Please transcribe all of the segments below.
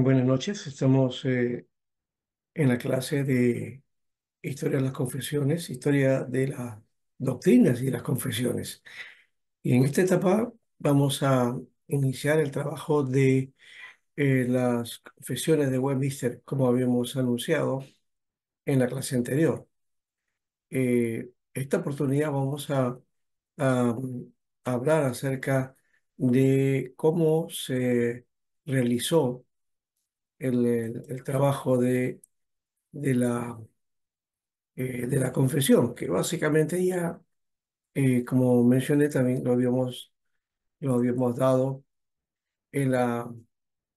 buenas noches. Estamos eh, en la clase de Historia de las Confesiones, Historia de las Doctrinas y las Confesiones. Y en esta etapa vamos a iniciar el trabajo de eh, las confesiones de Westminster, como habíamos anunciado en la clase anterior. Eh, esta oportunidad vamos a, a hablar acerca de cómo se realizó el, trabajo de, de, la, eh, de la confesión, que básicamente ya, eh, como mencioné, también lo habíamos, lo habíamos dado en la,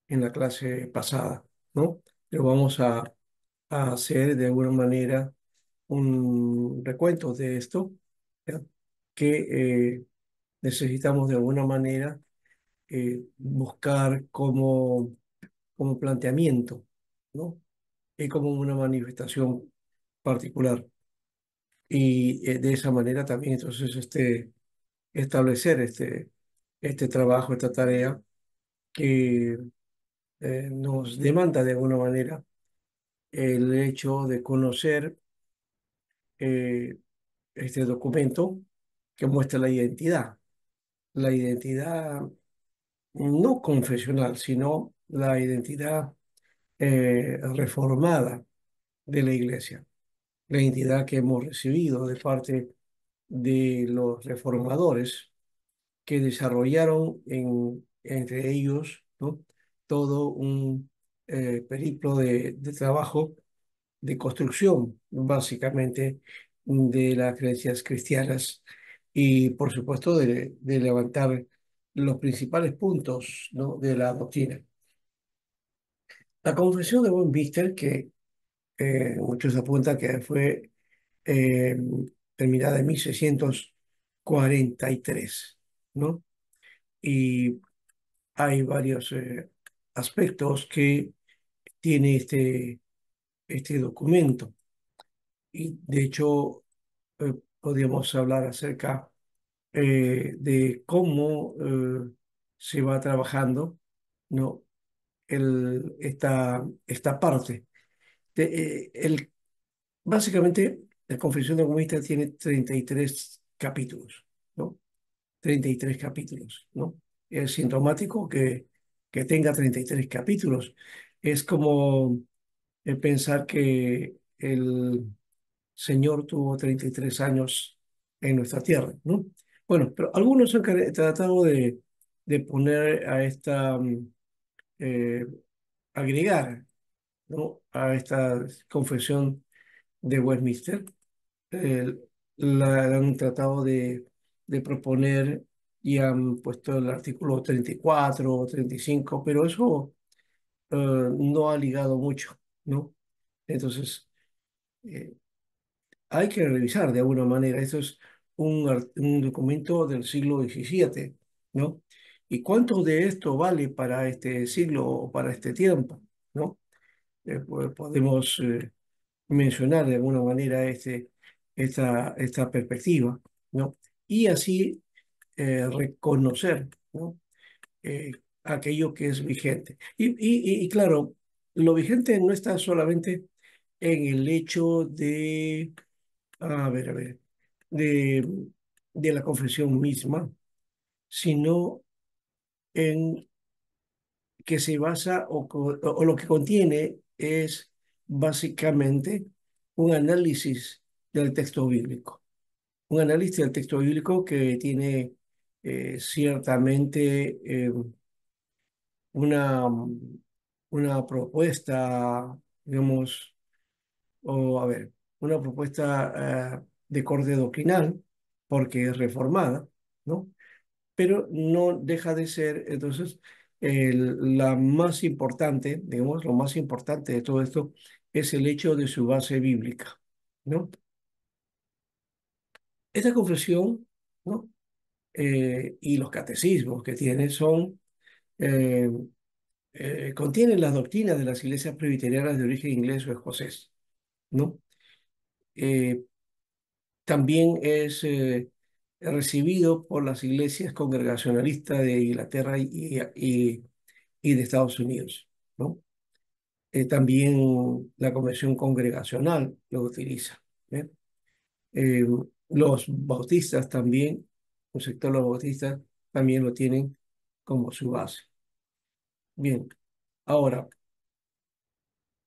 en la clase pasada, ¿no? Pero vamos a, hacer de alguna manera un recuento de esto, que eh, necesitamos de alguna manera buscar cómo como planteamiento, ¿no? Y como una manifestación particular. Y eh, de esa manera también, entonces, este, establecer este, este trabajo, esta tarea que eh, nos demanda de alguna manera el hecho de conocer eh, este documento que muestra la identidad, la identidad no confesional, sino la identidad eh, reformada de la iglesia, la identidad que hemos recibido de parte de los reformadores que desarrollaron entre ellos todo un eh, periplo de, trabajo de construcción básicamente de las creencias cristianas y por supuesto de, levantar los principales puntos de la doctrina. La confesión de Bister que eh, muchos apuntan que fue eh, terminada en 1643, ¿no? Y hay varios eh, aspectos que tiene este, este documento. Y de hecho, podríamos hablar acerca de cómo se va trabajando, ¿no? el, esta, esta parte. Eh, el, básicamente, la Confesión de Comunista tiene 33 capítulos, ¿no? 33 capítulos, ¿no? Es sintomático que, que tenga 33 capítulos. Es como eh, pensar que el Señor tuvo 33 años en nuestra tierra, ¿no? Bueno, pero algunos han tratado de, de poner a esta mm, eh, agregar ¿no? a esta confesión de Westminster. la, han tratado de, proponer y han puesto el artículo 34 o 35, pero eso eh, no ha ligado mucho, ¿no? Entonces, eh, hay que revisar de alguna manera. Esto es un, un documento del siglo XVII, ¿no? ¿Y cuánto de esto vale para este siglo o para este tiempo? ¿no? Eh, podemos eh, mencionar de alguna manera este, esta, esta perspectiva ¿no? y así eh, reconocer ¿no? aquello que es vigente. Y, y, claro, lo vigente no está solamente en el hecho de, a ver, a ver, de, de la confesión misma, sino en que se basa o, lo que contiene es básicamente un análisis del texto bíblico. Un análisis del texto bíblico que tiene eh, ciertamente eh, una, una propuesta, digamos, o a ver, una propuesta eh, de corte doctrinal, porque es reformada, ¿no? pero no deja de ser entonces la más importante, digamos, lo más importante de todo esto es el hecho de su base bíblica, ¿no? Esta confesión, ¿no? Eh, y los catecismos que tiene son, eh, eh, contienen las doctrinas de las iglesias presbiterianas de origen inglés o escocés, ¿no? también es recibido por las iglesias congregacionalistas de Inglaterra y, y, de Estados Unidos. ¿no? Eh, también la Convención Congregacional lo utiliza. ¿eh? Eh, los bautistas también, un sector de los bautistas también lo tienen como su base. Bien, ahora,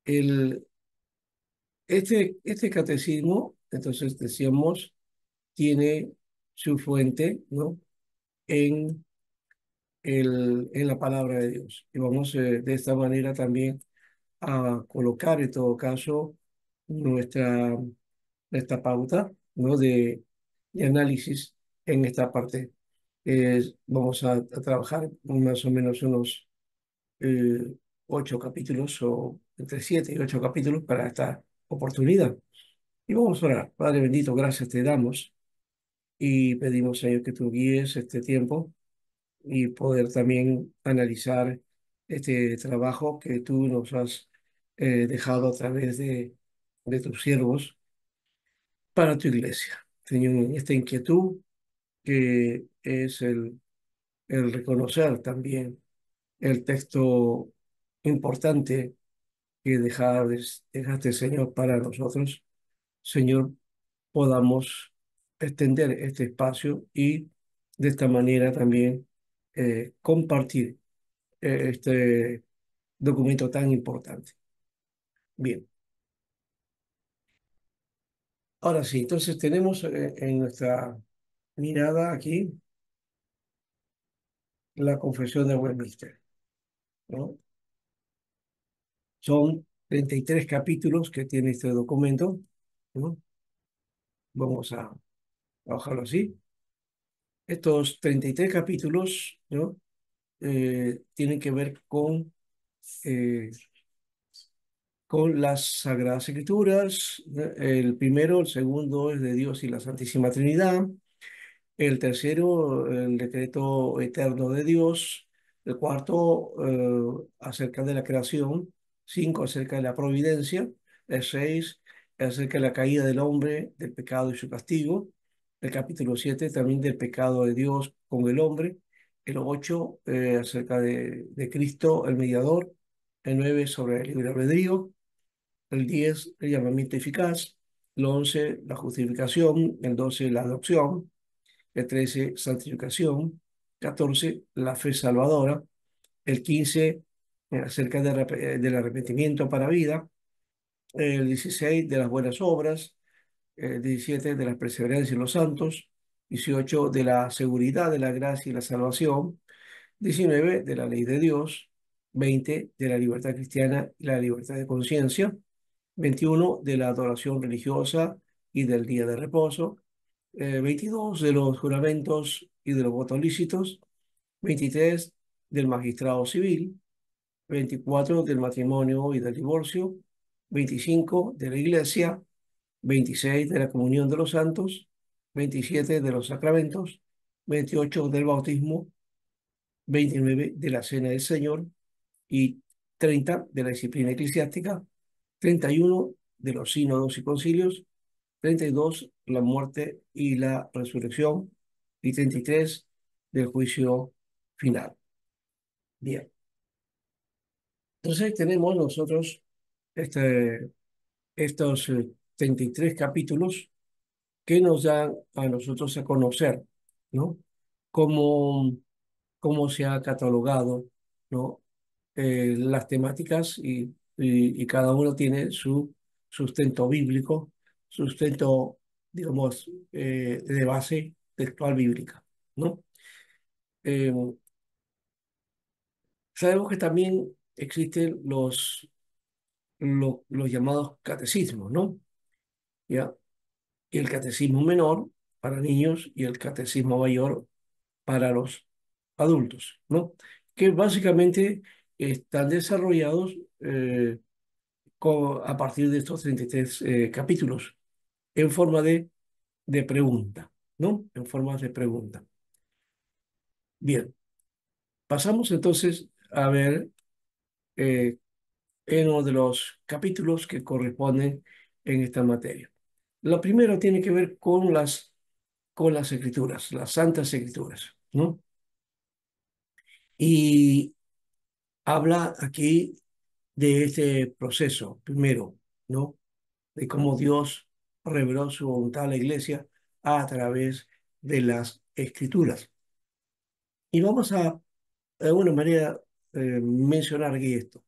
el, este, este catecismo, entonces decíamos, tiene su fuente, ¿no? En, el, en la palabra de Dios. Y vamos eh, de esta manera también a colocar en todo caso nuestra, nuestra pauta, ¿no? De, análisis en esta parte. Eh, vamos a, trabajar más o menos unos eh, ocho capítulos o entre siete y ocho capítulos para esta oportunidad. Y vamos a orar. Padre bendito, gracias te damos y pedimos a que tú guíes este tiempo y poder también analizar este trabajo que tú nos has eh, dejado a través de, de tus siervos para tu iglesia. Señor, esta inquietud que es el, el reconocer también el texto importante que dejaste, dejaste, Señor, para nosotros. Señor, podamos extender este espacio y de esta manera también eh, compartir eh, este documento tan importante. Bien. Ahora sí, entonces tenemos eh, en nuestra mirada aquí la confesión de Westminster. Son 33 capítulos que tiene este documento. Vamos a trabajarlo así. Estos 33 capítulos ¿no? Eh, tienen que ver con, eh, con las Sagradas Escrituras. El primero, el segundo es de Dios y la Santísima Trinidad. El tercero, el decreto eterno de Dios. El cuarto, eh, acerca de la creación. Cinco, acerca de la providencia. El seis, acerca de la caída del hombre, del pecado y su castigo el capítulo 7 también del pecado de Dios con el hombre, el 8 eh, acerca de, de, Cristo, el mediador, el 9 sobre el libre albedrío, el 10 el llamamiento eficaz, el 11 la justificación, el 12 la adopción, el 13 santificación, El 14 la fe salvadora, el 15 eh, acerca de, eh, del arrepentimiento para vida, el 16 de las buenas obras, 17 eh, de la perseverancia en los santos, 18 de la seguridad de la gracia y la salvación, 19 de la ley de Dios, 20 de la libertad cristiana y la libertad de conciencia, 21 de la adoración religiosa y del día de reposo, 22 eh, de los juramentos y de los votos lícitos, 23 del magistrado civil, 24 del matrimonio y del divorcio, 25 de la iglesia, 26 de la comunión de los santos, 27 de los sacramentos, 28 del bautismo, 29 de la cena del Señor y 30 de la disciplina eclesiástica, 31 de los sínodos y concilios, 32 la muerte y la resurrección y 33 del juicio final. Bien. Entonces tenemos nosotros este, estos eh, 33 capítulos que nos dan a nosotros a conocer, ¿no? Cómo, cómo se ha catalogado, ¿no? Eh, las temáticas y, cada uno tiene su sustento bíblico, sustento, digamos, eh, de base textual bíblica, ¿no? Eh, sabemos que también existen los, los, los llamados catecismos, ¿no? Y el catecismo menor para niños y el catecismo mayor para los adultos, ¿no? Que básicamente están desarrollados eh, a partir de estos 33 eh, capítulos en forma de, de pregunta, ¿no? En forma de pregunta. Bien, pasamos entonces a ver eh, uno de los capítulos que corresponden en esta materia. Lo primero tiene que ver con las, con las escrituras, las santas escrituras, ¿no? Y habla aquí de este proceso, primero, ¿no? De cómo Dios reveló su voluntad a la iglesia a través de las escrituras. Y vamos a, de alguna manera, eh, mencionar aquí esto.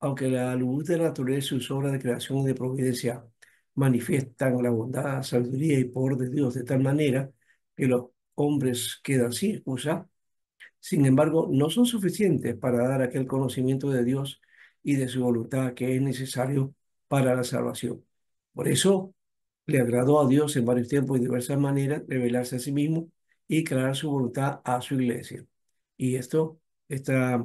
Aunque la luz de la naturaleza es obra de creación y de providencia manifiestan la bondad, sabiduría y poder de Dios de tal manera que los hombres quedan sin excusa, sin embargo, no son suficientes para dar aquel conocimiento de Dios y de su voluntad que es necesario para la salvación. Por eso le agradó a Dios en varios tiempos y diversas maneras revelarse a sí mismo y crear su voluntad a su iglesia. Y esto está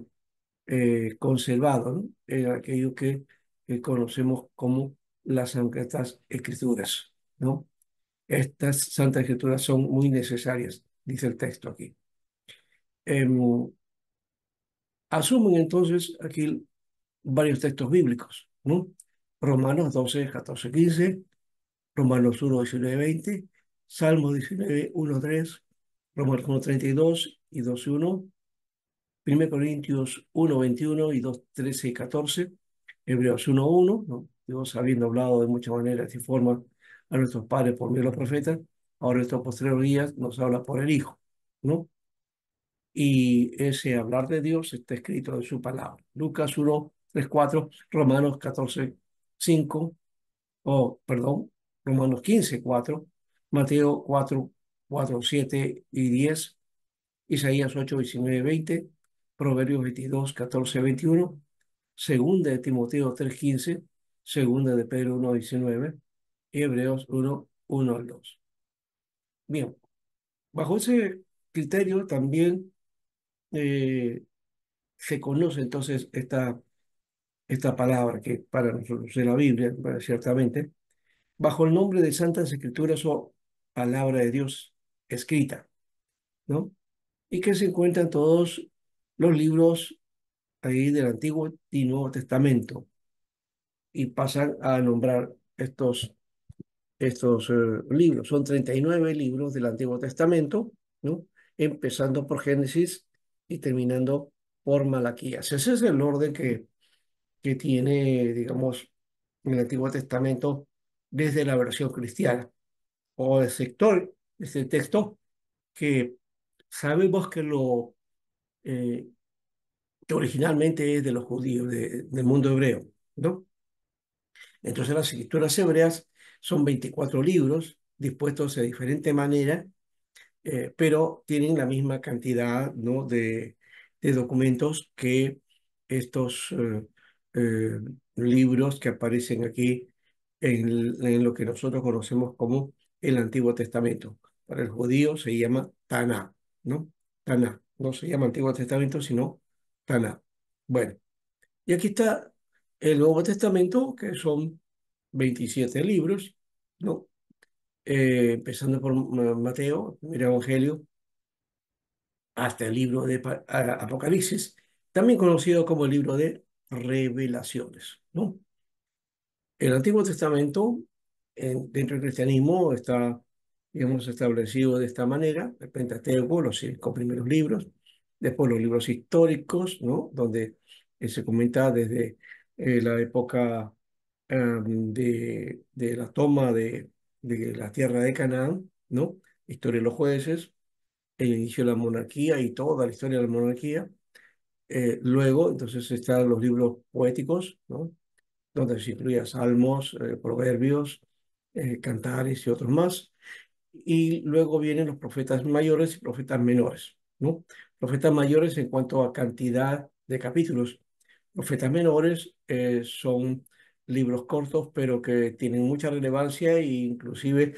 eh, conservado en aquello que eh, conocemos como las Santas Escrituras, ¿no? Estas Santas Escrituras son muy necesarias, dice el texto aquí. Em, asumen entonces aquí varios textos bíblicos, ¿no? Romanos 12, 14, 15, Romanos 1, 19, 20, Salmo 19, 1, 3, Romanos 1, 32 y 2, 1, 1 Corintios 1, 21 y 2, 13 y 14, Hebreos 1, 1, ¿no? Dios habiendo hablado de muchas maneras y formas a nuestros padres por medio de los profetas, ahora nuestros posteriores días nos habla por el Hijo, ¿no? Y ese hablar de Dios está escrito en su palabra. Lucas 1, 3, 4, Romanos 14, 5, oh, perdón, Romanos 15, 4, Mateo 4, 4, 7 y 10, Isaías 8, 19, 20, Proverbios 22, 14, 21, Segunda de Timoteo 3, 15, segunda de Pedro 1, 19 y Hebreos 1, 1 al 2. Bien, bajo ese criterio también eh, se conoce entonces esta, esta palabra que para nosotros es la Biblia, ciertamente, bajo el nombre de Santas Escrituras o oh Palabra de Dios escrita, ¿no? Y que se encuentran todos los libros ahí del Antiguo y Nuevo Testamento, y pasan a nombrar estos, estos eh, libros. Son 39 libros del Antiguo Testamento, ¿no? empezando por Génesis y terminando por Malaquías. Ese es el orden que, que tiene, digamos, el Antiguo Testamento desde la versión cristiana o el sector, este texto que sabemos que lo eh, que originalmente es de los judíos del mundo hebreo, ¿no? Entonces las escrituras hebreas son 24 libros dispuestos de diferente manera, eh, pero tienen la misma cantidad de, documentos que estos eh, eh, libros que aparecen aquí en, en, lo que nosotros conocemos como el Antiguo Testamento. Para el judío se llama Taná, ¿no? Taná. No se llama Antiguo Testamento, sino Taná. Bueno, y aquí está el Nuevo Testamento, que son 27 libros, ¿no? Eh, empezando por Mateo, el primer evangelio, hasta el libro de Apocalipsis, también conocido como el libro de revelaciones, ¿no? El Antiguo Testamento, dentro del cristianismo, está, digamos, establecido de esta manera, el Pentateuco, los cinco primeros libros, después los libros históricos, ¿no? Donde eh, se comenta desde eh, la época de, la toma de, la tierra de Canaán, ¿no? Historia de los jueces, el inicio de la monarquía y toda la historia de la monarquía. Eh, luego, entonces, están los libros poéticos, ¿no? Donde se incluían salmos, eh, proverbios, cantares y otros más. Y luego vienen los profetas mayores y profetas menores, ¿no? Profetas mayores en cuanto a cantidad de capítulos, Profetas menores eh, son libros cortos, pero que tienen mucha relevancia e inclusive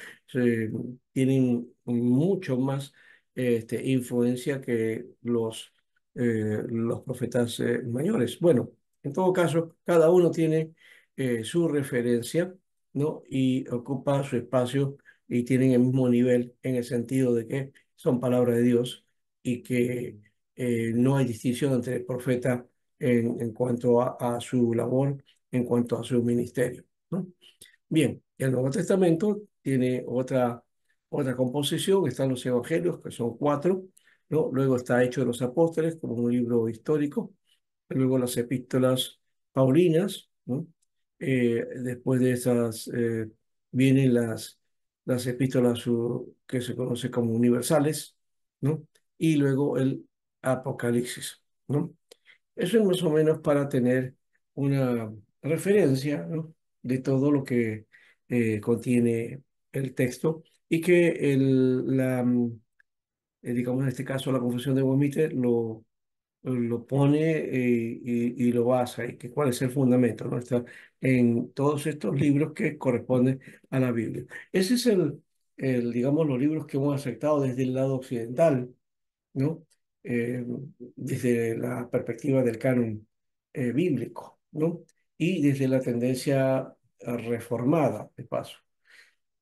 tienen mucho más este, influencia que los, eh, los profetas eh, mayores. Bueno, en todo caso, cada uno tiene su referencia ¿no? y ocupa su espacio y tienen el mismo nivel en el sentido de que son palabras de Dios y que no hay distinción entre profeta en, cuanto a, su labor, en cuanto a su ministerio. ¿no? Bien, el Nuevo Testamento tiene otra, otra composición, están los Evangelios, que son cuatro, ¿no? luego está Hecho de los Apóstoles, como un libro histórico, luego las epístolas paulinas, ¿no? Eh, después de esas eh, vienen las, las epístolas que se conocen como universales, ¿no? y luego el Apocalipsis. ¿no? Eso es más o menos para tener una referencia de todo lo que eh, contiene el texto y que el, la, mm, eh, digamos en este caso la confesión de Guamite lo, lo pone eh, y, y, lo basa, y que cuál es el fundamento, ¿no? Está en todos estos libros que corresponden a la Biblia. Ese es el, el digamos, los libros que hemos aceptado desde el lado occidental, ¿no? Eh, desde la perspectiva del canon eh, bíblico, ¿no? Y desde la tendencia reformada, de paso.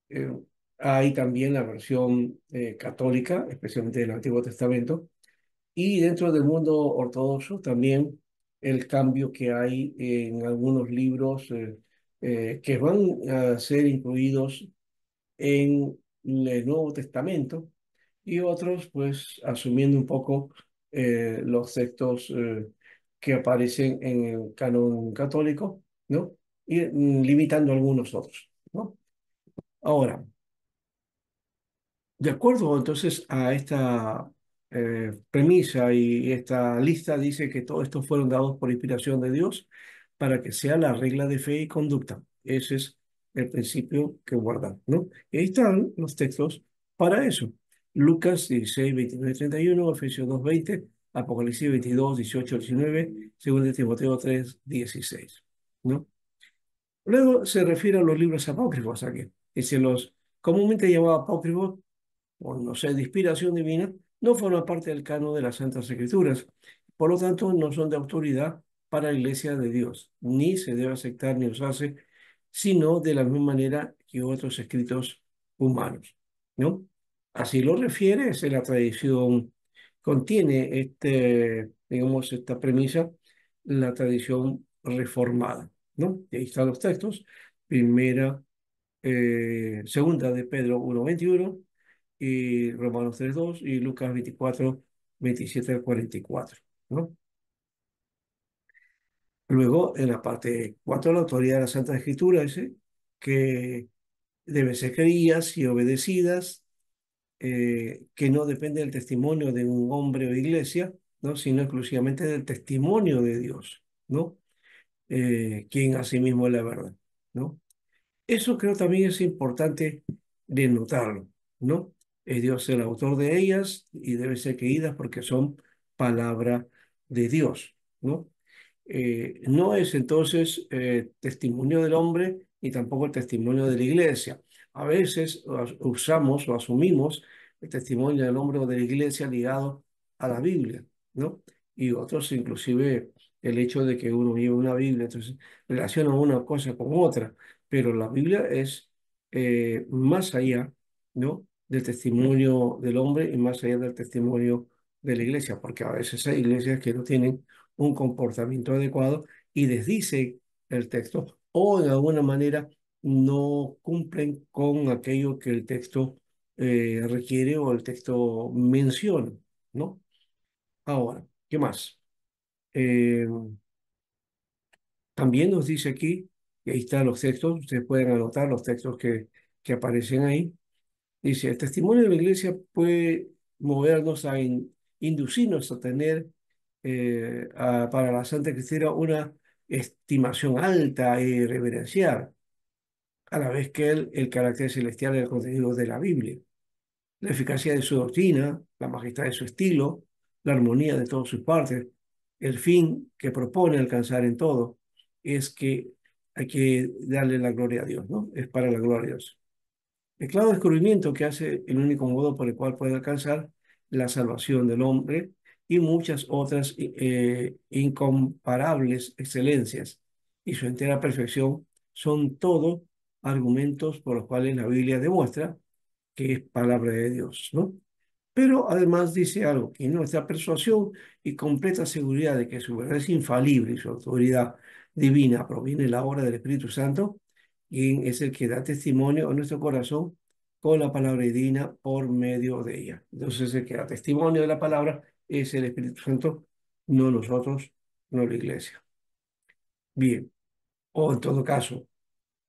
Eh, hay también la versión católica, especialmente del Antiguo Testamento, y dentro del mundo ortodoxo también el cambio que hay en algunos libros que van a ser incluidos en el Nuevo Testamento, y otros pues asumiendo un poco eh, los textos eh, que aparecen en el canon católico, ¿no? Y mm, limitando algunos otros, ¿no? Ahora, de acuerdo entonces a esta eh, premisa y esta lista dice que todos estos fueron dados por inspiración de Dios para que sea la regla de fe y conducta. Ese es el principio que guardan, ¿no? Y ahí están los textos para eso. Lucas 16, 29, 31, Efesios 2, 20, Apocalipsis 22, 18, 19, 2 Timoteo 3, 16. ¿no? Luego se refiere a los libros apócrifos aquí. Dice, los comúnmente llamados apócrifos, por no sé, de inspiración divina, no forman parte del canon de las Santas Escrituras. Por lo tanto, no son de autoridad para la iglesia de Dios, ni se debe aceptar ni usarse, sino de la misma manera que otros escritos humanos. ¿no? Así lo refiere, es la tradición, contiene este, digamos, esta premisa, la tradición reformada, ¿no? Y ahí están los textos, primera, eh, segunda de Pedro 1.21 y Romanos 3.2 y Lucas 24, 27 al 44, ¿no? Luego, en la parte 4, la autoridad de la Santa Escritura dice que deben ser creídas y obedecidas eh, que no depende del testimonio de un hombre o iglesia, ¿no? sino exclusivamente del testimonio de Dios, ¿no? Eh, quien a sí mismo es la verdad. ¿no? Eso creo también es importante de notarlo. ¿no? Es Dios el autor de ellas y debe ser creídas porque son palabra de Dios. ¿no? Eh, no es entonces testimonio del hombre y tampoco el testimonio de la iglesia. A veces usamos o asumimos el testimonio del hombre o de la iglesia ligado a la Biblia, ¿no? Y otros inclusive el hecho de que uno vive una Biblia, entonces relaciona una cosa con otra, pero la Biblia es eh, más allá, ¿no? Del testimonio del hombre y más allá del testimonio de la iglesia, porque a veces hay iglesias que no tienen un comportamiento adecuado y desdice el texto o en alguna manera no cumplen con aquello que el texto eh, requiere o el texto menciona, ¿no? Ahora, ¿qué más? Eh, también nos dice aquí, ahí están los textos, ustedes pueden anotar los textos que, que aparecen ahí. Dice, el testimonio de la iglesia puede movernos a inducirnos a tener eh, para la Santa Cristina una estimación alta y e reverenciar a la vez que el carácter celestial del contenido de la Biblia, la eficacia de su doctrina, la majestad de su estilo, la armonía de todas sus partes, el fin que propone alcanzar en todo, es que hay que darle la gloria a Dios, ¿no? Es para la gloria de Dios. El claro descubrimiento que hace el único modo por el cual puede alcanzar la salvación del hombre y muchas otras eh, eh, incomparables excelencias y su entera perfección son todo argumentos por los cuales la Biblia demuestra que es palabra de Dios, ¿no? Pero además dice algo, que nuestra persuasión y completa seguridad de que su verdad es infalible y su autoridad divina proviene la obra del Espíritu Santo, quien es el que da testimonio a nuestro corazón con la palabra divina por medio de ella. Entonces el que da testimonio de la palabra es el Espíritu Santo, no nosotros, no la iglesia. Bien, o en todo caso,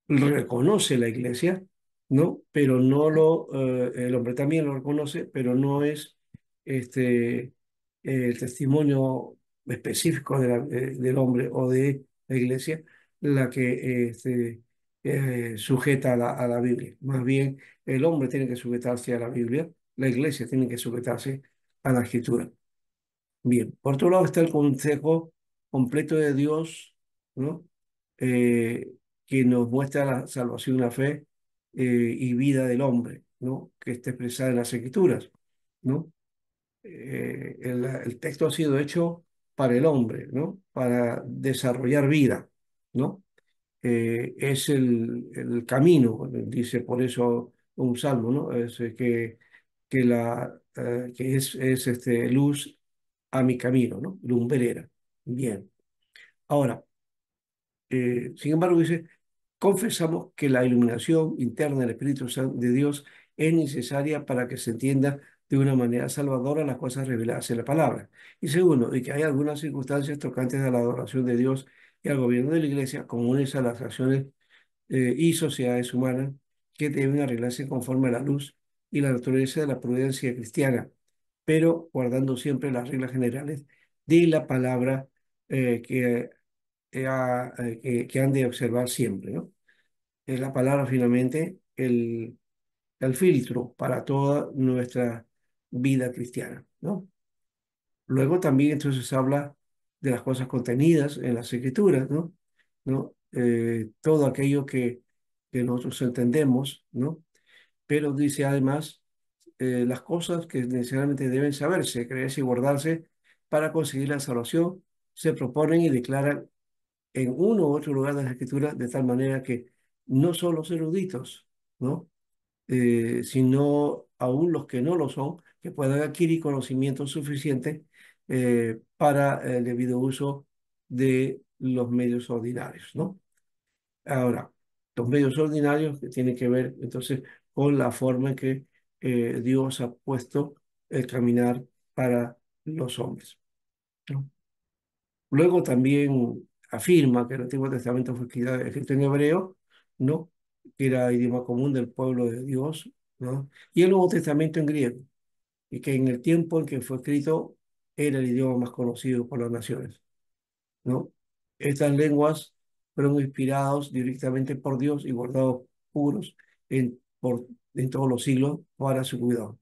reconoce la iglesia, ¿no? Pero no lo, eh, el hombre también lo reconoce, pero no es este, el testimonio específico de del hombre o de la iglesia la que este, eh, sujeta a la, Biblia. Más bien, el hombre tiene que sujetarse a la Biblia, la iglesia tiene que sujetarse a la escritura. Bien, por otro lado está el consejo completo de Dios, ¿no? Eh, que nos muestra la salvación, la fe eh, y vida del hombre, ¿no? que está expresada en las escrituras. ¿no? Eh, el, texto ha sido hecho para el hombre, ¿no? para desarrollar vida. ¿no? Eh, es el, camino, dice por eso un salmo, ¿no? es, que, que, la, que es, es este, luz a mi camino, ¿no? lumbrera. Bien. Ahora, eh, sin embargo, dice, confesamos que la iluminación interna del Espíritu Santo de Dios es necesaria para que se entienda de una manera salvadora las cosas reveladas en la palabra. Y segundo, y que hay algunas circunstancias tocantes a la adoración de Dios y al gobierno de la Iglesia comunes a las acciones eh, y sociedades humanas que deben arreglarse conforme a la luz y la naturaleza de la prudencia cristiana, pero guardando siempre las reglas generales de la palabra eh, que eh, que, han de observar siempre. ¿no? Es la palabra finalmente el, el filtro para toda nuestra vida cristiana. ¿no? Luego también entonces habla de las cosas contenidas en las escrituras, ¿no? ¿No? Eh, todo aquello que, que, nosotros entendemos, ¿no? Pero dice además eh, las cosas que necesariamente deben saberse, creerse y guardarse para conseguir la salvación, se proponen y declaran en uno u otro lugar de la escritura, de tal manera que no solo los eruditos, ¿no? Eh, sino aún los que no lo son, que puedan adquirir conocimiento suficiente eh, para el debido uso de los medios ordinarios, ¿no? Ahora, los medios ordinarios que tienen que ver entonces con la forma en que eh, Dios ha puesto el caminar para los hombres. Luego también afirma que el Antiguo Testamento fue escrito en hebreo, ¿no? que era idioma común del pueblo de Dios, ¿no? y el Nuevo Testamento en griego, y que en el tiempo en que fue escrito era el idioma más conocido por las naciones. ¿no? Estas lenguas fueron inspirados directamente por Dios y guardados puros en, por, en todos los siglos para su cuidado.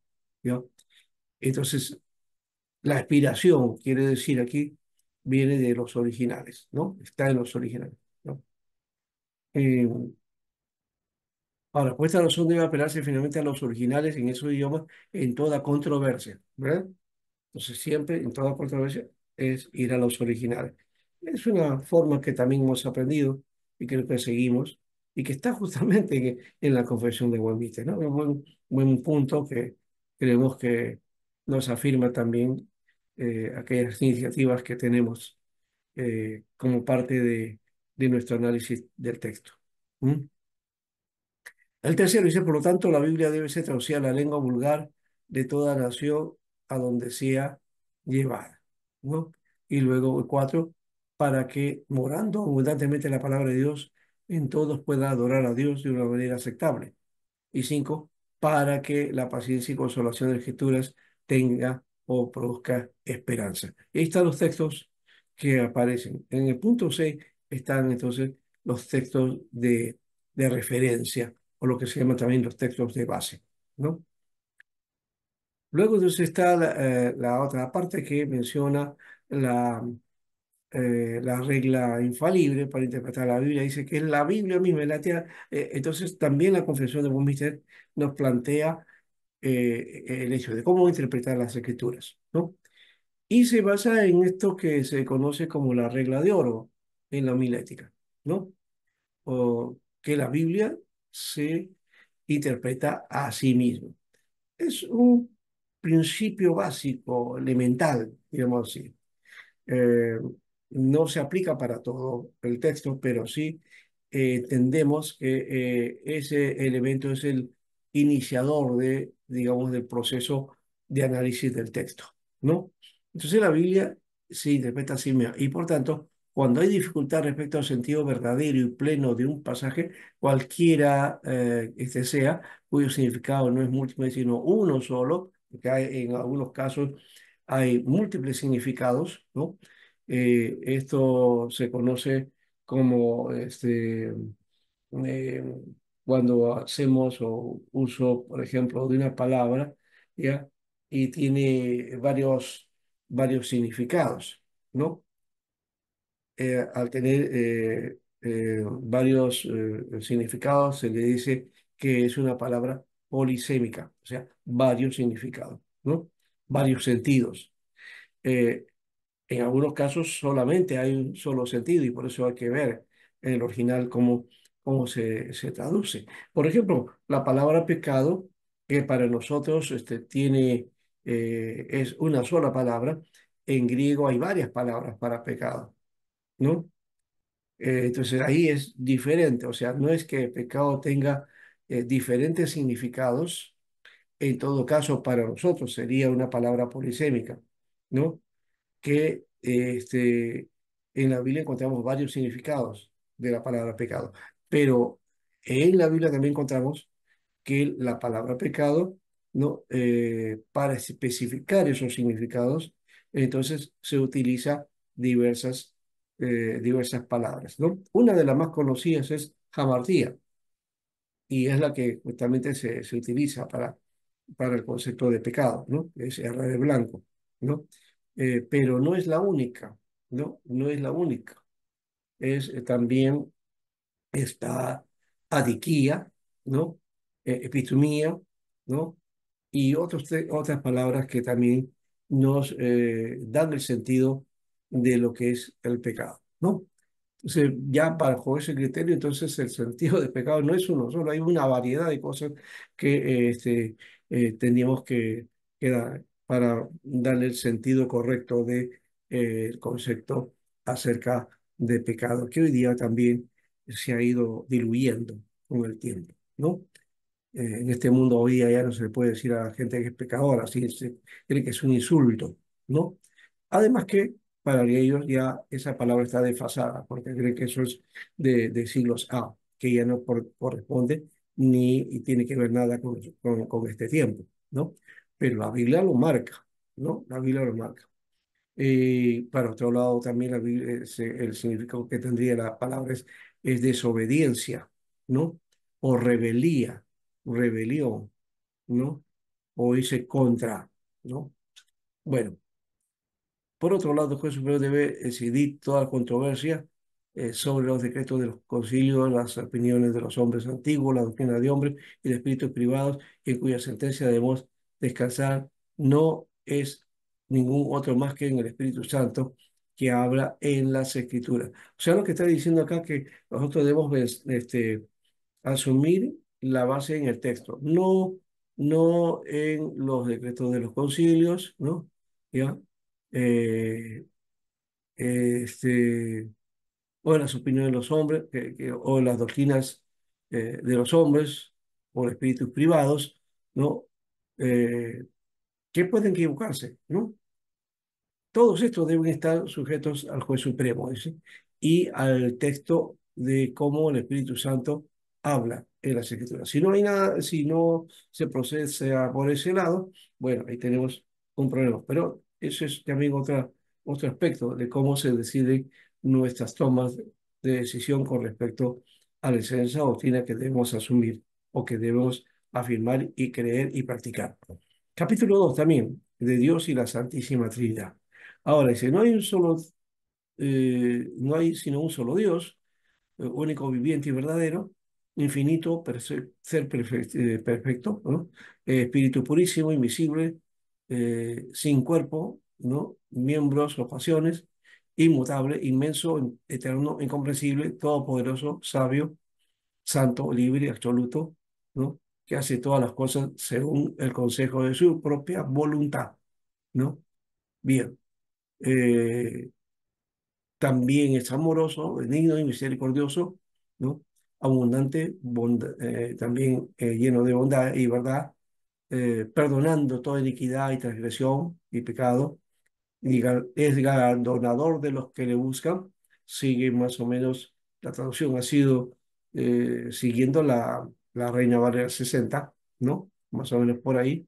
Entonces, la aspiración quiere decir aquí viene de los originales, ¿no? Está en los originales, ¿no? Eh, ahora, pues esta razón debe apelarse finalmente a los originales en esos idiomas en toda controversia, ¿verdad? Entonces siempre en toda controversia es ir a los originales. Es una forma que también hemos aprendido y creo que seguimos y que está justamente en, la confesión de Guamite, ¿no? Un buen, buen punto que creemos que nos afirma también eh, aquellas iniciativas que tenemos eh, como parte de, nuestro análisis del texto. El tercero dice, por lo tanto, la Biblia debe ser traducida a la lengua vulgar de toda nación a donde sea llevada. Y luego el cuatro, para que morando abundantemente la palabra de Dios, en todos pueda adorar a Dios de una manera aceptable. Y cinco, para que la paciencia y consolación de las escrituras tenga o produzca esperanza. Ahí están los textos que aparecen. En el punto 6 están entonces los textos de, referencia o lo que se llama también los textos de base. ¿no? Luego entonces está la, eh, otra parte que menciona la, eh, la regla infalible para interpretar la Biblia, dice que es la Biblia misma. La eh, entonces, también la confesión de Westminster nos plantea eh, el hecho de cómo interpretar las escrituras, ¿no? Y se basa en esto que se conoce como la regla de oro en la homilética ¿no? O que la Biblia se interpreta a sí misma. Es un principio básico, elemental, digamos así. Eh, no se aplica para todo el texto, pero sí eh, entendemos que ese elemento es el iniciador de digamos, del proceso de análisis del texto, ¿no? Entonces la Biblia se interpreta así y por tanto, cuando hay dificultad respecto al sentido verdadero y pleno de un pasaje, cualquiera eh, este sea, cuyo significado no es múltiple, sino uno solo, que en algunos casos hay múltiples significados, ¿no? Eh, esto se conoce como este, eh, cuando hacemos o uso, por ejemplo, de una palabra, ¿ya? Y tiene varios, varios significados, ¿no? Eh, al tener eh, eh, varios significados, se le dice que es una palabra polisémica, o sea, varios significados, ¿no? Varios sentidos. en algunos casos solamente hay un solo sentido y por eso hay que ver en el original como cómo se, se traduce. Por ejemplo, la palabra pecado, que para nosotros este, tiene, eh, es una sola palabra, en griego hay varias palabras para pecado, ¿no? Eh, entonces ahí es diferente, o sea, no es que pecado tenga eh, diferentes significados, en todo caso para nosotros sería una palabra polisémica, ¿no? Que este, en la Biblia encontramos varios significados de la palabra pecado. Pero en la Biblia también encontramos que la palabra pecado, ¿no? Eh, para especificar esos significados, entonces se utiliza diversas, eh, diversas palabras. ¿no? Una de las más conocidas es jamartía, y es la que justamente se, se utiliza para, para el concepto de pecado, ¿no? es R de blanco. ¿no? Eh, pero no es la única, ¿no? no es la única. Es también está adiquía, ¿no? E-, ¿no? Y otras palabras que también nos eh, dan el sentido de lo que es el pecado, ¿no? Entonces, ya bajo ese criterio, entonces el sentido de pecado no es uno solo, hay una variedad de cosas que eh, este, eh, teníamos que, dar para darle el sentido correcto del concepto acerca de pecado, que hoy día también se ha ido diluyendo con el tiempo, ¿no? Eh, en este mundo hoy ya no se le puede decir a la gente que es pecadora, así se cree que es un insulto, ¿no? Además que para ellos ya esa palabra está desfasada, porque creen que eso es de, siglos A, que ya no corresponde ni tiene que ver nada con, con este tiempo, ¿no? Pero la Biblia lo marca, ¿no? La Biblia lo marca. Y para otro lado también eh, el, significado que tendría la palabra es, desobediencia, ¿no? O rebelía, rebelión, ¿no? O dice contra, ¿no? Bueno, por otro lado, el juez superior debe decidir toda controversia eh, sobre los decretos de los concilios, las opiniones de los hombres antiguos, la doctrina de hombres y de espíritus privados, en cuya sentencia debemos descansar, no es ningún otro más que en el Espíritu Santo que habla en las escrituras. O sea, lo que está diciendo acá es que nosotros debemos este, asumir la base en el texto, no, no en los decretos de los concilios, ¿no? ¿Ya? Eh, este, o en las opiniones de los hombres, o en las doctrinas eh, de los hombres, o espíritus privados, ¿no? Eh, que pueden equivocarse, ¿no? todos estos deben estar sujetos al juez supremo y al texto de cómo el Espíritu Santo habla en las escrituras. Si no hay nada, si no se procede por ese lado, bueno, ahí tenemos un problema. Pero eso es también otro aspecto de cómo se deciden nuestras tomas de decisión con respecto a la esencia doctrina que debemos asumir o que debemos afirmar y creer y practicar. Capítulo 2 también, de Dios y la Santísima Trinidad. Ahora dice, no hay un solo, eh, no hay sino un solo Dios, eh, único viviente y verdadero, infinito, ser eh, perfecto, espíritu purísimo, invisible, sin cuerpo, ¿no? miembros o pasiones, inmutable, inmenso, eterno, incomprensible, todopoderoso, sabio, santo, libre, absoluto, ¿no? que hace todas las cosas según el consejo de su propia voluntad. ¿no? Bien. Eh, también es amoroso, benigno y misericordioso, ¿no? abundante, eh, también eh, lleno de bondad y verdad, perdonando toda iniquidad y transgresión y pecado, y es galardonador de los que le buscan, sigue más o menos, la traducción ha sido siguiendo la, la Reina Valera 60, ¿no? Más o menos por ahí.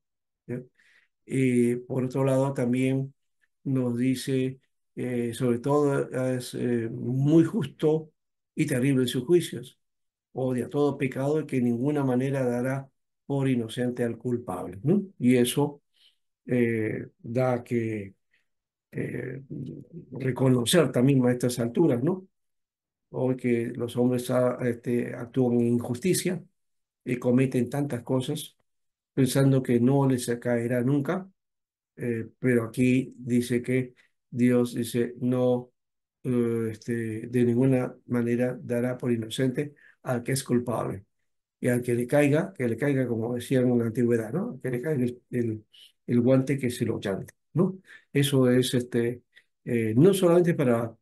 Y por otro lado, también nos dice, eh, sobre todo eh, es eh, muy justo y terrible en sus juicios. Odia todo pecado y que de ninguna manera dará por inocente al culpable. ¿no? Y eso da que reconocer también a estas alturas, ¿no? que los hombres ah, este, actúan en injusticia y cometen tantas cosas pensando que no les caerá nunca eh, pero aquí dice que Dios dice, no, eh, este, de ninguna manera dará por inocente al que es culpable. Y al que le caiga, que le caiga, como decían en la antigüedad, ¿no? Que le caiga el, el, guante que se lo llante, ¿no? Eso es, este, eh, no solamente para,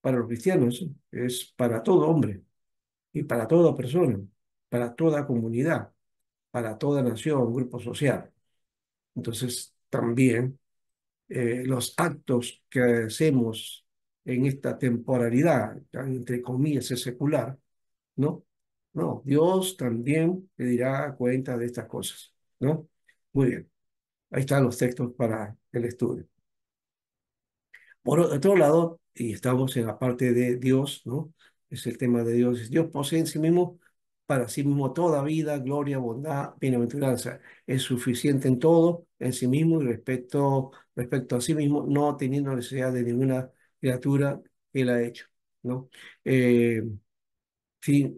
para los cristianos, es para todo hombre y para toda persona, para toda comunidad, para toda nación, grupo social. Entonces, también eh, los actos que hacemos en esta temporalidad, entre comillas, es secular, ¿no? No, Dios también le dirá cuenta de estas cosas, ¿no? Muy bien. Ahí están los textos para el estudio. Por otro lado, y estamos en la parte de Dios, ¿no? Es el tema de Dios. Dios posee en sí mismo para sí mismo toda vida, gloria, bondad, bienaventuranza. Es suficiente en todo, en sí mismo y respecto, respecto a sí mismo, no teniendo necesidad de ninguna criatura que la ha hecho, ¿no? Eh,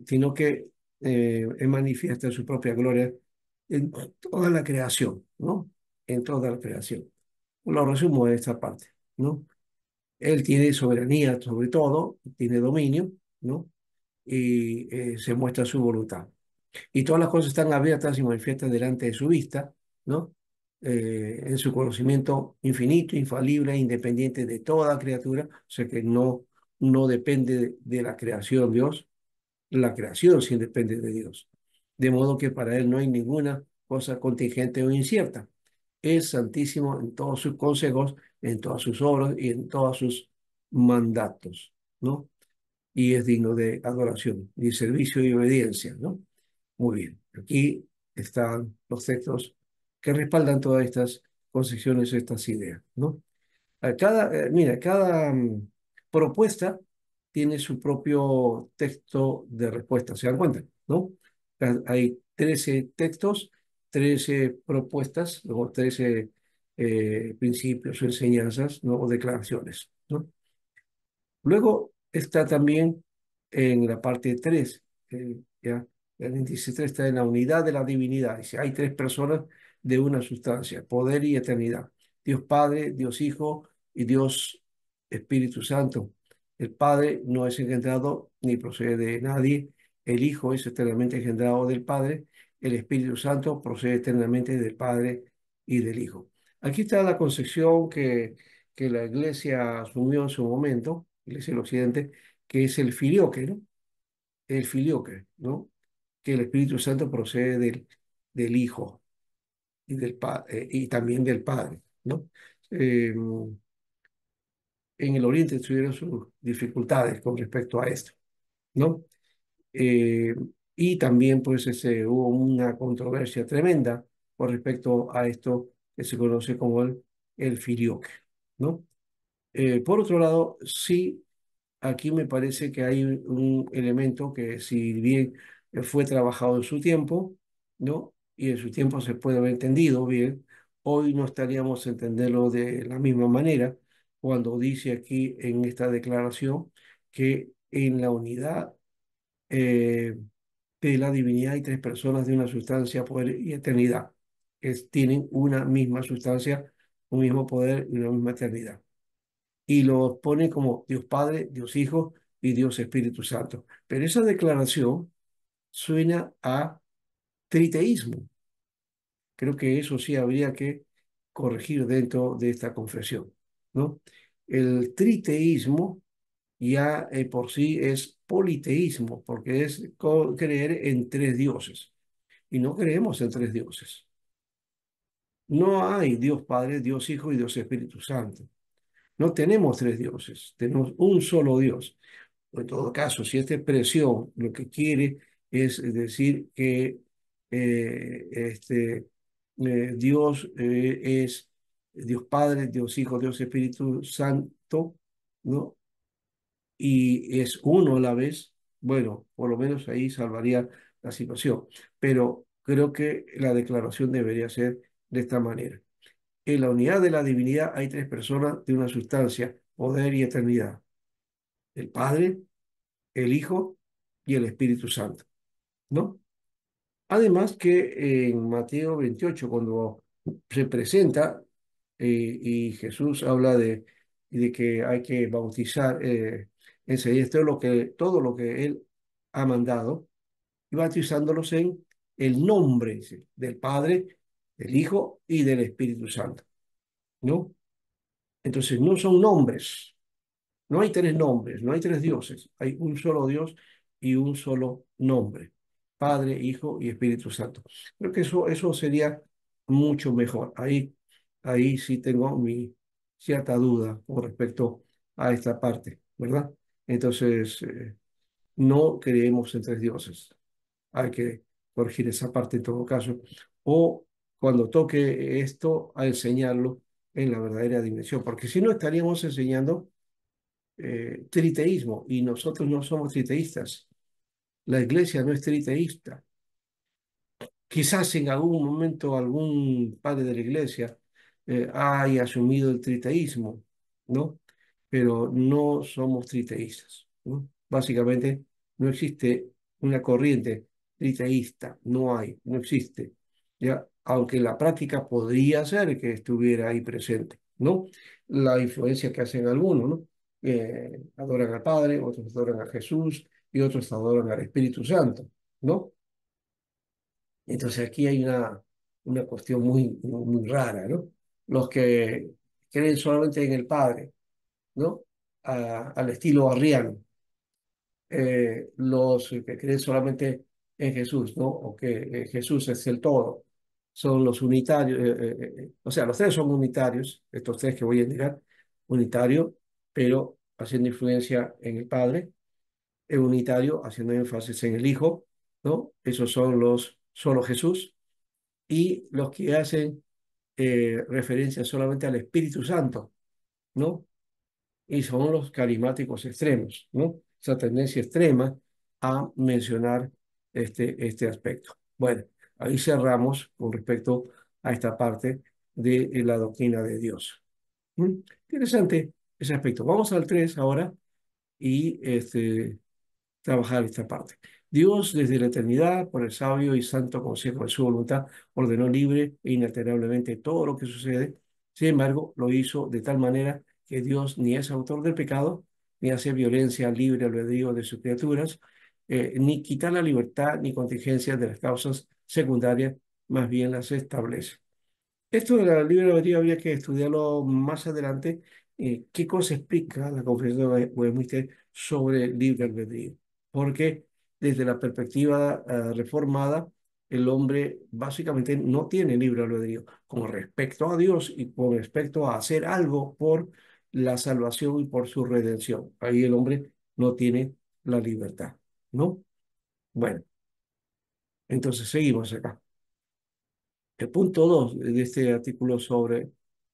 sino que eh, es manifiesta su propia gloria en toda la creación, ¿no? En toda la creación. Lo resumo de esta parte, ¿no? Él tiene soberanía sobre todo, tiene dominio, ¿no? y eh, se muestra su voluntad. Y todas las cosas están abiertas y manifiestas delante de su vista, ¿no? Eh, en su conocimiento infinito, infalible, independiente de toda criatura, o sea que no, no depende de, la creación Dios, la creación sí depende de Dios. De modo que para él no hay ninguna cosa contingente o incierta. Es santísimo en todos sus consejos, en todas sus obras y en todos sus mandatos, ¿no? y es digno de adoración y servicio y obediencia, ¿no? Muy bien, aquí están los textos que respaldan todas estas concepciones, estas ideas, ¿no? Cada, eh, mira, cada mm, propuesta tiene su propio texto de respuesta, ¿se dan cuenta? ¿No? Hay 13 textos, 13 propuestas, eh, o 13 principios. principios, enseñanzas ¿no? o declaraciones. ¿no? Luego, está también en la parte 3, eh, ¿ya? el índice está en la unidad de la divinidad. Dice, hay tres personas de una sustancia, poder y eternidad. Dios Padre, Dios Hijo y Dios Espíritu Santo. El Padre no es engendrado ni procede de nadie. El Hijo es eternamente engendrado del Padre. El Espíritu Santo procede eternamente del Padre y del Hijo. Aquí está la concepción que, que la Iglesia asumió en su momento el occidente, que es el filioque, ¿no? El filioque, ¿no? Que el Espíritu Santo procede del, del Hijo y, del eh, y también del Padre, ¿no? Em, en el Oriente tuvieron sus dificultades con respecto a esto, ¿no? Em, y también, pues, ese, hubo una controversia tremenda con respecto a esto que se conoce como el filioque, ¿no? Eh, por otro lado, sí, aquí me parece que hay un elemento que si bien eh, fue trabajado en su tiempo, ¿no? Y en su tiempo se puede haber entendido bien, hoy no estaríamos entenderlo de la misma manera cuando dice aquí en esta declaración que en la unidad eh, de la divinidad hay tres personas de una sustancia, poder y eternidad, que tienen una misma sustancia, un mismo poder y una misma eternidad y los pone como Dios Padre, Dios Hijo y Dios Espíritu Santo. Pero esa declaración suena a triteísmo. Creo que eso sí habría que corregir dentro de esta confesión. ¿no? El triteísmo ya por sí es politeísmo, porque es creer en tres dioses. Y no creemos en tres dioses. No hay Dios Padre, Dios Hijo y Dios Espíritu Santo. No tenemos tres dioses, tenemos un solo Dios. En todo caso, si esta expresión lo que quiere es decir que eh, este, eh, Dios eh, es Dios Padre, Dios Hijo, Dios Espíritu Santo, ¿no? Y es uno a la vez, bueno, por lo menos ahí salvaría la situación. Pero creo que la declaración debería ser de esta manera. En la unidad de la divinidad hay tres personas de una sustancia, poder y eternidad. El Padre, el Hijo y el Espíritu Santo. ¿No? Además que en Mateo 28, cuando se presenta eh, y Jesús habla de, que hay que bautizar, eh, enseguida todo lo, que, todo lo que Él ha mandado, y bautizándolos en el nombre del Padre, del Hijo y del Espíritu Santo. ¿No? Entonces, no son nombres. No hay tres nombres, no hay tres dioses. Hay un solo Dios y un solo nombre. Padre, Hijo y Espíritu Santo. Creo que eso, eso sería mucho mejor. Ahí, ahí sí tengo mi cierta duda con respecto a esta parte, ¿verdad? Entonces, eh, no creemos en tres dioses. Hay que corregir esa parte en todo caso. O cuando toque esto a enseñarlo en la verdadera dimensión, porque si no estaríamos enseñando eh, triteísmo y nosotros no somos triteístas. La iglesia no es triteísta. Quizás en algún momento algún padre de la iglesia eh, haya asumido el triteísmo, ¿no? Pero no somos triteístas. ¿no? Básicamente no existe una corriente triteísta, no hay, no existe. ¿ya? aunque la práctica podría ser que estuviera ahí presente, ¿no? La influencia que hacen algunos, ¿no? Eh, adoran al Padre, otros adoran a Jesús y otros adoran al Espíritu Santo, ¿no? Entonces aquí hay una, una cuestión muy, muy rara, ¿no? Los que creen solamente en el Padre, ¿no? al estilo arriano. Eh, los que creen solamente en Jesús, ¿no? O que eh, Jesús es el todo, son los unitarios, eh, eh, eh, o sea, los tres son unitarios, estos tres que voy a indicar, unitario, pero haciendo influencia en el Padre, unitario haciendo énfasis en el Hijo, ¿no? Esos son los solo Jesús, y los que hacen referencia solamente al Espíritu Santo, ¿no? Y son los carismáticos extremos, ¿no? Esa tendencia extrema a mencionar este, este aspecto. Bueno, Ahí cerramos con respecto a esta parte de eh, la doctrina de Dios. ¿Mm? Interesante ese aspecto. Vamos al 3 ahora y este, trabajar esta parte. Dios desde la eternidad, por el sabio y santo consejo de su voluntad, ordenó libre e inalterablemente todo lo que sucede. Sin embargo, lo hizo de tal manera que Dios ni es autor del pecado, ni hace violencia libre albedrío de sus criaturas, eh, ni quita la libertad ni contingencia de las causas secundaria, más bien las establece. Esto de la libre albedrío habría que estudiarlo más adelante. Eh, ¿Qué cosa explica la conferencia de Westminster sobre libre albedrío? Porque desde la perspectiva ah, reformada, el hombre básicamente no tiene libre albedrío con respecto a Dios y con respecto a hacer algo por la salvación y por su redención. Ahí el hombre no tiene la libertad, ¿no? Bueno, entonces, seguimos acá. El punto 2 de este artículo sobre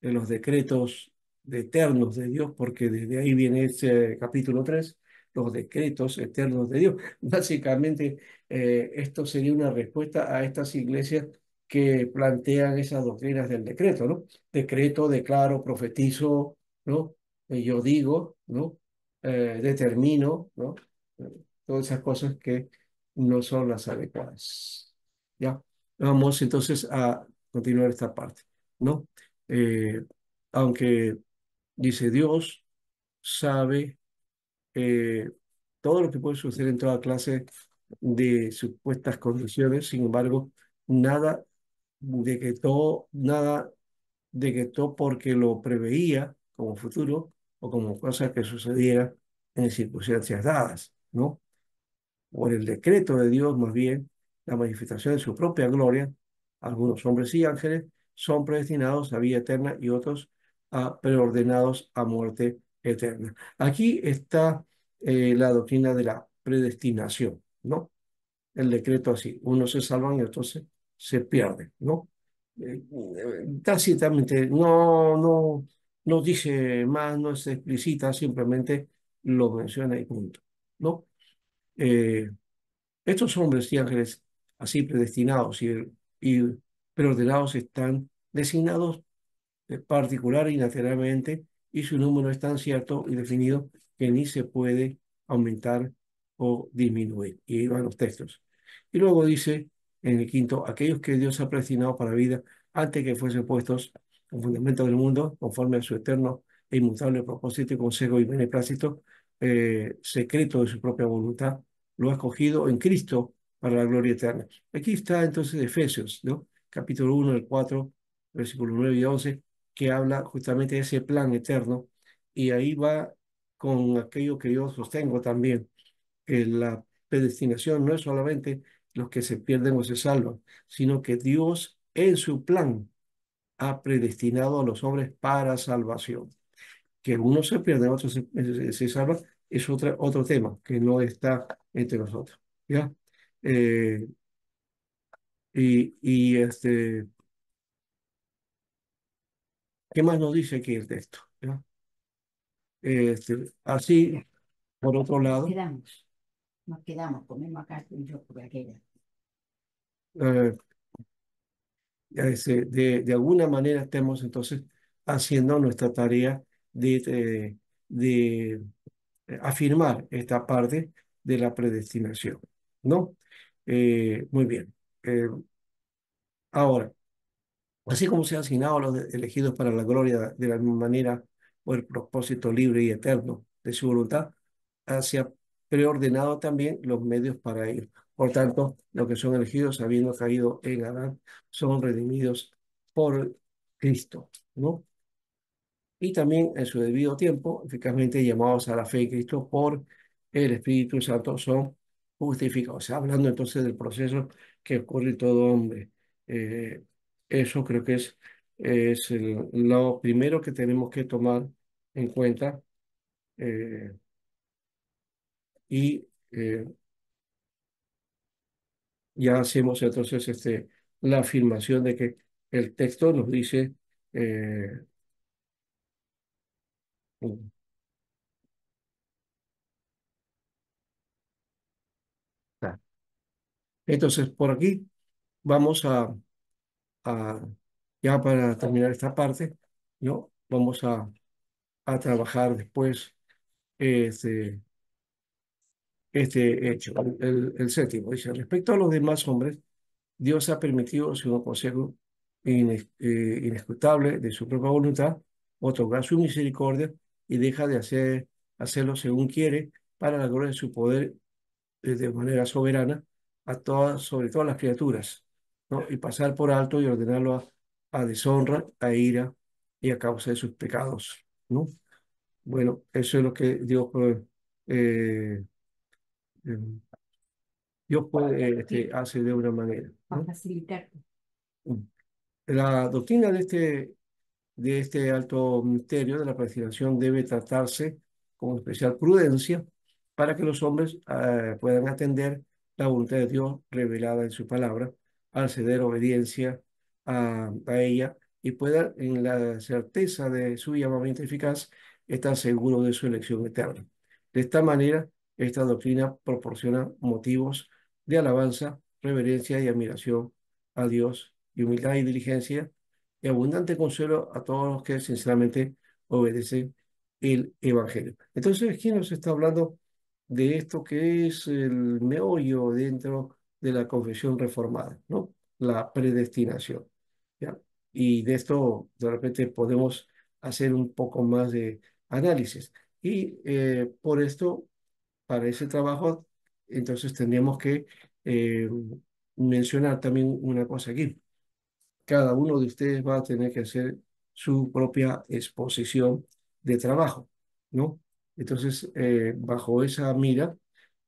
eh, los decretos eternos de Dios, porque desde ahí viene ese capítulo 3, los decretos eternos de Dios. Básicamente, eh, esto sería una respuesta a estas iglesias que plantean esas doctrinas del decreto, ¿no? Decreto, declaro, profetizo, ¿no? Eh, yo digo, ¿no? determino, ¿no? todas esas cosas que no son las adecuadas. ¿Ya? Vamos entonces a continuar esta parte, ¿no? Eh, aunque dice Dios sabe eh, todo lo que puede suceder en toda clase de supuestas condiciones, sin embargo, nada de que todo, nada de que todo porque lo preveía como futuro o como cosa que sucediera en circunstancias dadas, ¿no? o el decreto de Dios más bien, la manifestación de su propia gloria, algunos hombres y ángeles son predestinados a vida eterna y otros a preordenados a muerte eterna. Aquí está eh, la doctrina de la predestinación, ¿no? El decreto así, unos se salvan y otros se, se pierden, ¿no? Eh, tácitamente, no, no, no dice más, no es explícita, simplemente lo menciona y punto, ¿no? Eh, estos hombres y ángeles así predestinados y, preordenados están designados eh, particular y lateralmente y su número es tan cierto y definido que ni se puede aumentar o disminuir. Y van los textos. Y luego dice en el quinto, aquellos que Dios ha predestinado para vida antes que fuesen puestos en fundamento del mundo, conforme a su eterno e inmutable propósito y consejo y beneplácito, eh, secreto de su propia voluntad, lo ha escogido en Cristo para la gloria eterna. Aquí está entonces Efesios, ¿no? capítulo 1, el 4, versículo 9 y 11, que habla justamente de ese plan eterno y ahí va con aquello que yo sostengo también, que la predestinación no es solamente los que se pierden o se salvan, sino que Dios en su plan ha predestinado a los hombres para salvación. Que uno se pierde, otro eh, se, se, salva, es otra, otro tema que no está entre nosotros. ¿ya? Eh, y, y, este, ¿qué más nos dice aquí el texto? ¿ya? Este, así, por otro lado. Nos quedamos, nos quedamos, comemos acá y yo por aquella. Eh, este, de, de alguna manera estemos entonces haciendo nuestra tarea de, eh, de eh, afirmar esta parte de la predestinación, ¿no? Eh, muy bien. ahora, así como se ha asignado a los elegidos para la gloria de la misma manera o el propósito libre y eterno de su voluntad, ah, se ha preordenado también los medios para ir. Por tanto, los que son elegidos habiendo caído en Adán son redimidos por Cristo, ¿no? y también en su debido tiempo, eficazmente llamados a la fe en Cristo por el Espíritu Santo, son justificados. hablando entonces del proceso que ocurre en todo hombre. Eh, eso creo que es, es el, lo primero que tenemos que tomar en cuenta. Eh, y eh, ya hacemos entonces este, la afirmación de que el texto nos dice entonces, por aquí vamos a, ya para terminar esta parte, ¿no? Vamos a, a trabajar después este, este hecho, el, séptimo. Dice, respecto a los demás hombres, Dios ha permitido, según consejo ines- eh, de su propia voluntad, otorgar su misericordia y deja de hacer, hacerlo según quiere para la gloria de su poder eh, de manera soberana a todas, sobre todas las criaturas, ¿no? y pasar por alto y ordenarlo a, deshonra, a ira y a causa de sus pecados. ¿no? Bueno, eso es lo que Dios, eh, em, Dios puede, eh, este, hace de una manera. facilitar. Mm. La doctrina de este de este alto misterio de la predestinación debe tratarse con especial prudencia para que los hombres ah, puedan atender la voluntad de Dios revelada en su palabra, al ceder obediencia a, ah, a ella y puedan, en la certeza de su llamamiento eficaz, estar seguros de su elección eterna. De esta manera, esta doctrina proporciona motivos de alabanza, reverencia y admiración a Dios y humildad y diligencia y abundante consuelo a todos los que sinceramente obedecen el Evangelio. Entonces ¿quién nos está hablando de esto que es el meollo dentro de la confesión reformada, ¿no? La predestinación. ¿ya? Y de esto de repente podemos hacer un poco más de análisis. Y eh, por esto, para ese trabajo, entonces tendríamos que eh, mencionar también una cosa aquí cada uno de ustedes va a tener que hacer su propia exposición de trabajo, ¿no? Entonces, eh, bajo esa mira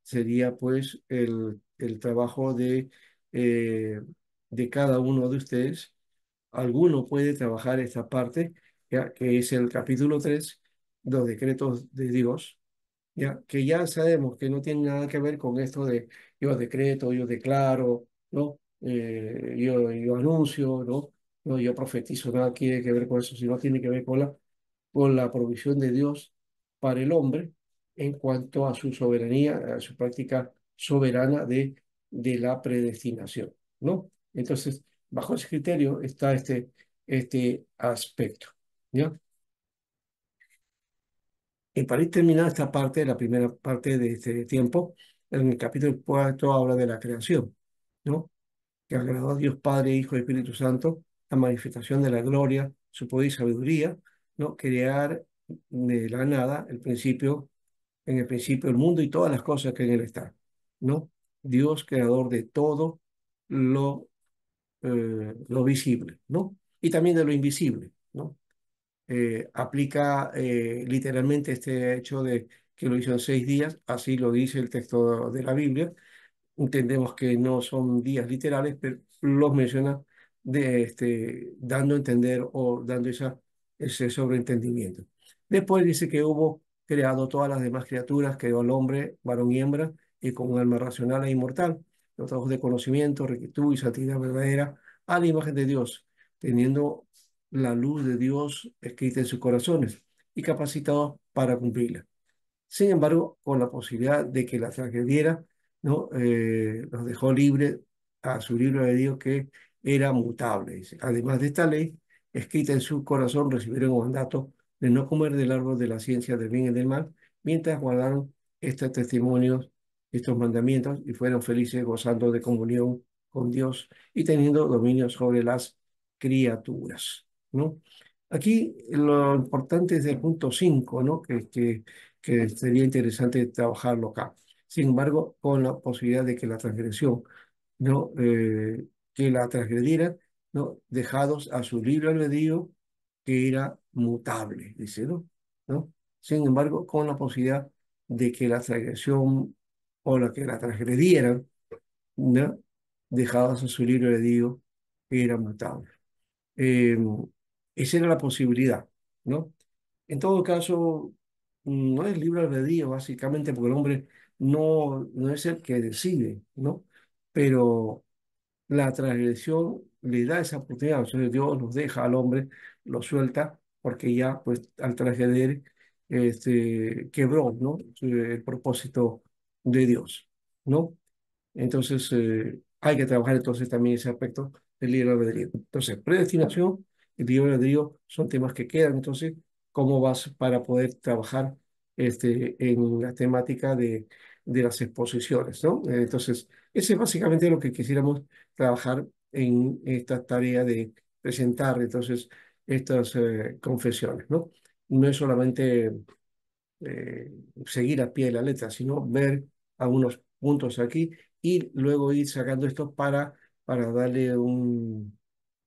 sería pues el, el trabajo de, eh, de cada uno de ustedes. Alguno puede trabajar esta parte, que es el capítulo 3, los decretos de Dios, ¿ya? que ya sabemos que no tiene nada que ver con esto de yo decreto, yo declaro, ¿no? Eh, yo, yo anuncio, ¿no? No, yo profetizo, nada tiene que ver con eso, sino tiene que ver con la, la provisión de Dios para el hombre en cuanto a su soberanía, a su práctica soberana de, de la predestinación, ¿no? Entonces, bajo ese criterio está este, este aspecto, ¿ya? Y para ir terminando esta parte, la primera parte de este tiempo, en el capítulo 4 habla de la creación, ¿no? que agradó a Dios Padre, Hijo y Espíritu Santo, la manifestación de la gloria, su poder y sabiduría, ¿no? crear de la nada el principio, en el principio el mundo y todas las cosas que en él están, ¿no? Dios creador de todo lo, eh, lo visible, ¿no? Y también de lo invisible, ¿no? Eh, aplica eh, literalmente este hecho de que lo hizo en seis días, así lo dice el texto de la Biblia, entendemos que no son días literales, pero los menciona de, este, dando a entender o dando esa, ese sobreentendimiento. Después dice que hubo creado todas las demás criaturas, creó al hombre, varón y hembra, y con un alma racional e inmortal, los trabajos de conocimiento, rectitud y santidad verdadera, a la imagen de Dios, teniendo la luz de Dios escrita en sus corazones y capacitados para cumplirla. Sin embargo, con la posibilidad de que la transgrediera ¿no? Eh, los dejó libre a su libro de Dios que era mutable. Además de esta ley, escrita en su corazón, recibieron un mandato de no comer del árbol de la ciencia del bien y del mal, mientras guardaron estos testimonios, estos mandamientos, y fueron felices gozando de comunión con Dios y teniendo dominio sobre las criaturas. ¿no? Aquí lo importante es el punto 5, ¿no? que, que, que sería interesante trabajarlo acá sin embargo, con la posibilidad de que la transgresión, ¿no? Eh, que la transgredieran, ¿no? dejados a su libre albedrío, que era mutable, dice, ¿no? Sin embargo, con la posibilidad de que la transgresión o la que la transgredieran, ¿no? dejados a su libre albedrío, era mutable. Eh, esa era la posibilidad, ¿no? En todo caso, mm, no es libre albedrío, básicamente, porque el hombre no, no es el que decide, ¿no? Pero la transgresión le da esa oportunidad, o Dios nos deja al hombre, lo suelta, porque ya, pues, al transgredir, este, quebró, ¿no? Eh, el propósito de Dios, ¿no? Entonces, eh, hay que trabajar entonces también ese aspecto del libre albedrío. Entonces, predestinación y de albedrío son temas que quedan, entonces, ¿cómo vas para poder trabajar este, en la temática de, de las exposiciones. ¿no? Entonces, ese es básicamente lo que quisiéramos trabajar en esta tarea de presentar entonces estas eh, confesiones. ¿no? no es solamente eh, seguir a pie la letra, sino ver algunos puntos aquí y luego ir sacando esto para, para darle un,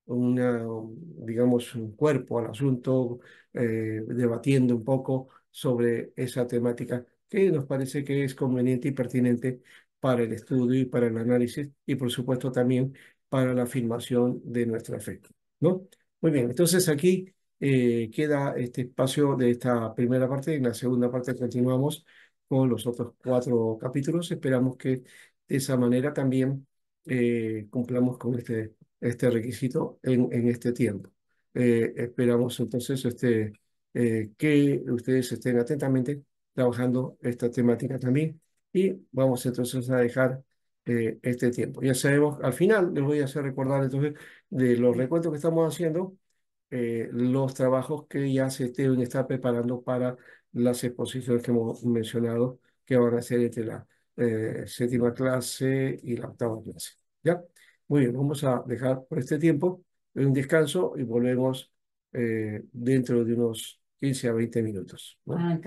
una, digamos, un cuerpo al asunto, eh, debatiendo un poco sobre esa temática que nos parece que es conveniente y pertinente para el estudio y para el análisis y por supuesto también para la afirmación de nuestra fe. ¿no? Muy bien, entonces aquí eh, queda este espacio de esta primera parte. En la segunda parte continuamos con los otros cuatro capítulos. Esperamos que de esa manera también eh, cumplamos con este, este requisito en, en este tiempo. Eh, esperamos entonces este eh, que ustedes estén atentamente trabajando esta temática también. Y vamos entonces a dejar eh, este tiempo. Ya sabemos, al final les voy a hacer recordar entonces de los recuentos que estamos haciendo, eh, los trabajos que ya se deben estar preparando para las exposiciones que hemos mencionado que van a ser entre la séptima clase y la octava clase. ¿Ya? Muy bien, vamos a dejar por este tiempo un descanso y volvemos dentro de unos 15 a 20 minutos. Ah,